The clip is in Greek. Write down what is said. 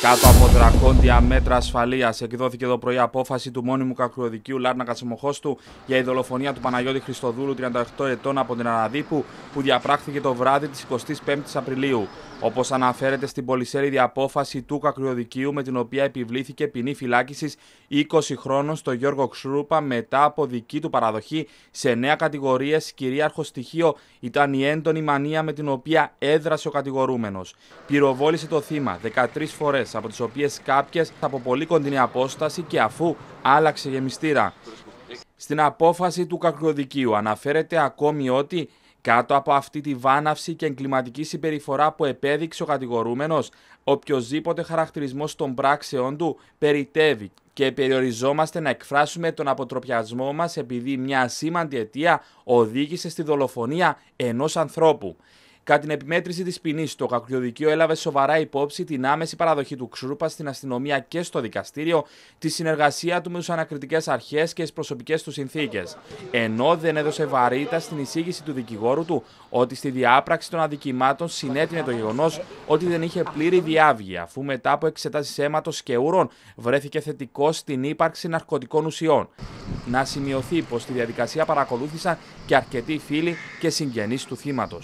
Κάτω από δρακόντια μέτρα ασφαλείας, εκδόθηκε εδώ πρωί απόφαση του μόνιμου κακριοδικίου Λάρνα Σεμοχώστου για η δολοφονία του Παναγιώτη Χριστοδούλου, 38 ετών από την Αναδίπου, που διαπράχθηκε το βράδυ της 25η Απριλίου. Όπως αναφέρεται στην πολυσέλιδη απόφαση του κακριοδικίου με την οποία επιβλήθηκε ποινή φυλάκισης 20 χρόνων στο Γιώργο Ξρούπα μετά από δική του παραδοχή σε 9 κατηγορίες. Κυρίαρχο στοιχείο ήταν η έντονη μανία με την οποία έδρασε ο κατηγορούμενος. Πυροβόλησε το θύμα 13 φορέ από τις οποίες κάποιες από πολύ κοντινή απόσταση και αφού άλλαξε γεμιστήρα. Στην απόφαση του κακροδικείου αναφέρεται ακόμη ότι κάτω από αυτή τη βάναυση και εγκληματική συμπεριφορά που επέδειξε ο κατηγορούμενος, οποιοδήποτε χαρακτηρισμός των πράξεών του περιτεύει και περιοριζόμαστε να εκφράσουμε τον αποτροπιασμό μας επειδή μια σήμαντη αιτία οδήγησε στη δολοφονία ενός ανθρώπου. Κατά την επιμέτρηση της ποινής, το κακριοδικείο έλαβε σοβαρά υπόψη την άμεση παραδοχή του Ξρούπα στην αστυνομία και στο δικαστήριο, τη συνεργασία του με τους ανακριτικές αρχές και τις προσωπικές του συνθήκες. Ενώ δεν έδωσε βαρύτητα στην εισήγηση του δικηγόρου του ότι στη διάπραξη των αδικημάτων συνέτεινε το γεγονός ότι δεν είχε πλήρη διάβγη, αφού μετά από εξετάσει αίματος και ούρων βρέθηκε θετικός στην ύπαρξη ναρκωτικών ουσιών. Να σημειωθεί πως τη διαδικασία παρακολούθησαν και αρκετοί φίλοι και συγγενείς του θύματος.